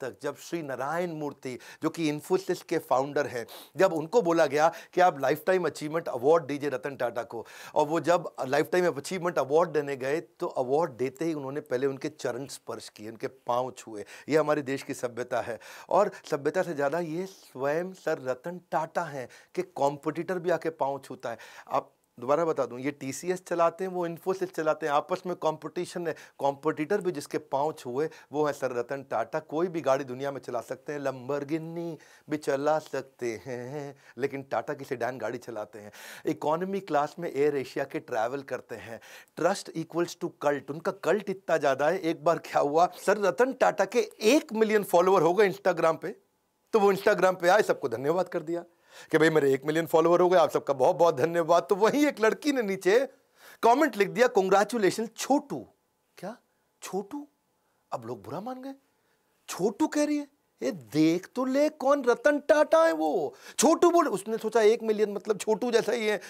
तक जब श्री नारायण मूर्ति जो कि इन्फोसिस के फाउंडर हैं जब उनको बोला गया कि आप लाइफ टाइम अचीवमेंट अवार्ड दीजिए रतन टाटा को और वो जब लाइफ टाइम अचीवमेंट अवार्ड देने गए तो अवार्ड देते ही उन्होंने पहले उनके चरण स्पर्श किए उनके पाँव छुए ये हमारे देश की सभ्यता है और सभ्यता से ज़्यादा ये स्वयं सर रतन टाटा हैं कि कॉम्पिटिटर भी आके पाँव छूता है आप दोबारा बता दूं ये टीसीएस चलाते हैं वो इन्फोसिस चलाते हैं आपस में कंपटीशन है कॉम्पिटिटर भी जिसके पाँच हुए वो है सर रतन टाटा कोई भी गाड़ी दुनिया में चला सकते हैं लंबर भी चला सकते हैं लेकिन टाटा की डैन गाड़ी चलाते हैं इकोनॉमी क्लास में एयर एशिया के ट्रैवल करते हैं ट्रस्ट इक्वल्स टू कल्ट उनका कल्ट इतना ज़्यादा है एक बार क्या हुआ सर रतन टाटा के एक मिलियन फॉलोअर हो गए इंस्टाग्राम पर तो वो इंस्टाग्राम पर आए सबको धन्यवाद कर दिया कि भाई मेरे एक मिलियन फॉलोअर हो गए आप सबका बहुत बहुत धन्यवाद तो वही एक लड़की ने नीचे कमेंट लिख दिया कॉन्ग्रेचुलेशन छोटू क्या छोटू अब लोग बुरा मान गए छोटू कह रही है ये देख तो ले कौन रतन टाटा है वो छोटू बोल उसने सोचा एक मिलियन मतलब छोटू जैसा ही है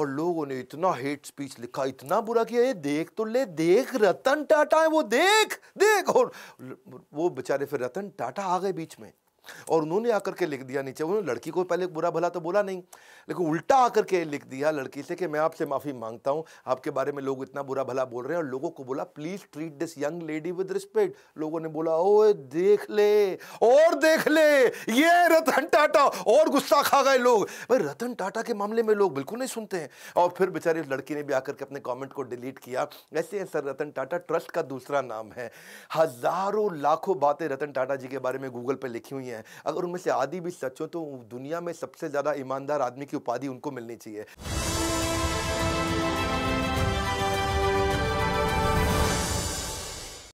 और लोगों ने इतना हेट स्पीच लिखा इतना बुरा किया ये देख तो ले देख रतन टाटा है वो देख देख और वो बेचारे फिर रतन टाटा आ गए बीच में और उन्होंने आकर के लिख दिया नीचे उन्होंने लड़की को पहले बुरा भला तो बोला नहीं लेकिन उल्टा आकर के लिख दिया लड़की से कि मैं आपसे माफ़ी मांगता हूँ आपके बारे में लोग इतना बुरा भला बोल रहे हैं और लोगों को बोला please treat this young lady with respect लोगों ने बोला ओ देख ले और देख ले ये रतन टाटा और गुस्सा खा गए लोग भाई रतन टाटा के मामले में लोग बिल्कुल नहीं सुनते हैं और फिर बेचारे उस लड़की ने भी आकर के अपने कॉमेंट को डिलीट किया ऐसे है सर रतन टाटा ट्रस्ट का दूसरा नाम है हज़ारों लाखों बातें रतन टाटा जी के बारे में गूगल पर लिखी हुई हैं है अगर उनमें से आदि भी सच हो तो दुनिया में सबसे ज़्यादा ईमानदार आदमी की उपाधि उनको मिलनी चाहिए